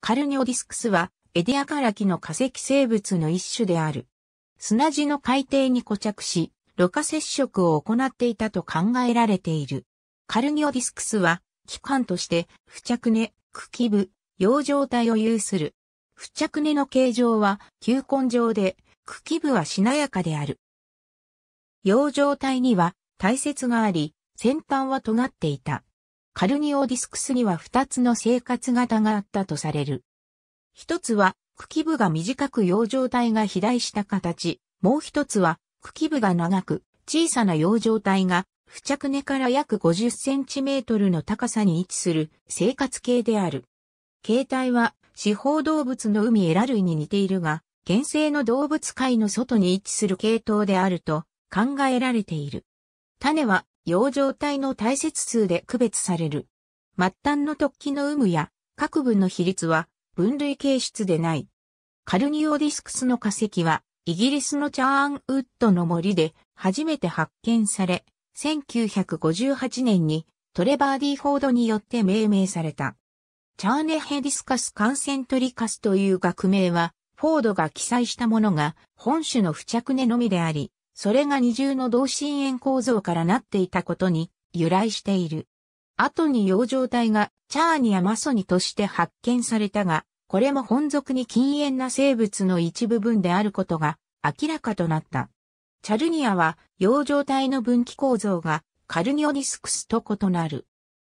カルニオディスクスは、エディアカラキの化石生物の一種である。砂地の海底に固着し、露過接触を行っていたと考えられている。カルニオディスクスは、器官として、付着根、茎部、葉状体を有する。付着根の形状は、球根状で、茎部はしなやかである。葉状体には、大切があり、先端は尖っていた。カルニオディスクスには二つの生活型があったとされる。一つは、茎部が短く養状体が肥大した形、もう一つは、茎部が長く、小さな養状体が、付着根から約50センチメートルの高さに位置する生活系である。形態は、四方動物の海エラ類に似ているが、原生の動物界の外に位置する系統であると考えられている。種は洋状態の大切数で区別される。末端の突起の有無や各部の比率は分類形質でない。カルニオディスクスの化石はイギリスのチャーンウッドの森で初めて発見され、1958年にトレバー・ディ・フォードによって命名された。チャーネヘディスカス・カンセントリカスという学名は、フォードが記載したものが本種の付着根のみであり、それが二重の同心円構造からなっていたことに由来している。後に洋状体がチャーニアマソニとして発見されたが、これも本属に禁煙な生物の一部分であることが明らかとなった。チャルニアは洋状体の分岐構造がカルニオディスクスと異なる。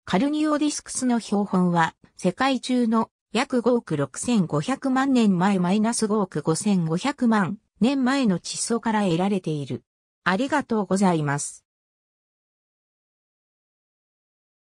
カルニオディスクスの標本は世界中の約5億6500万年前マイナス5億5500万年前の地層から得られている。ありがとうございます。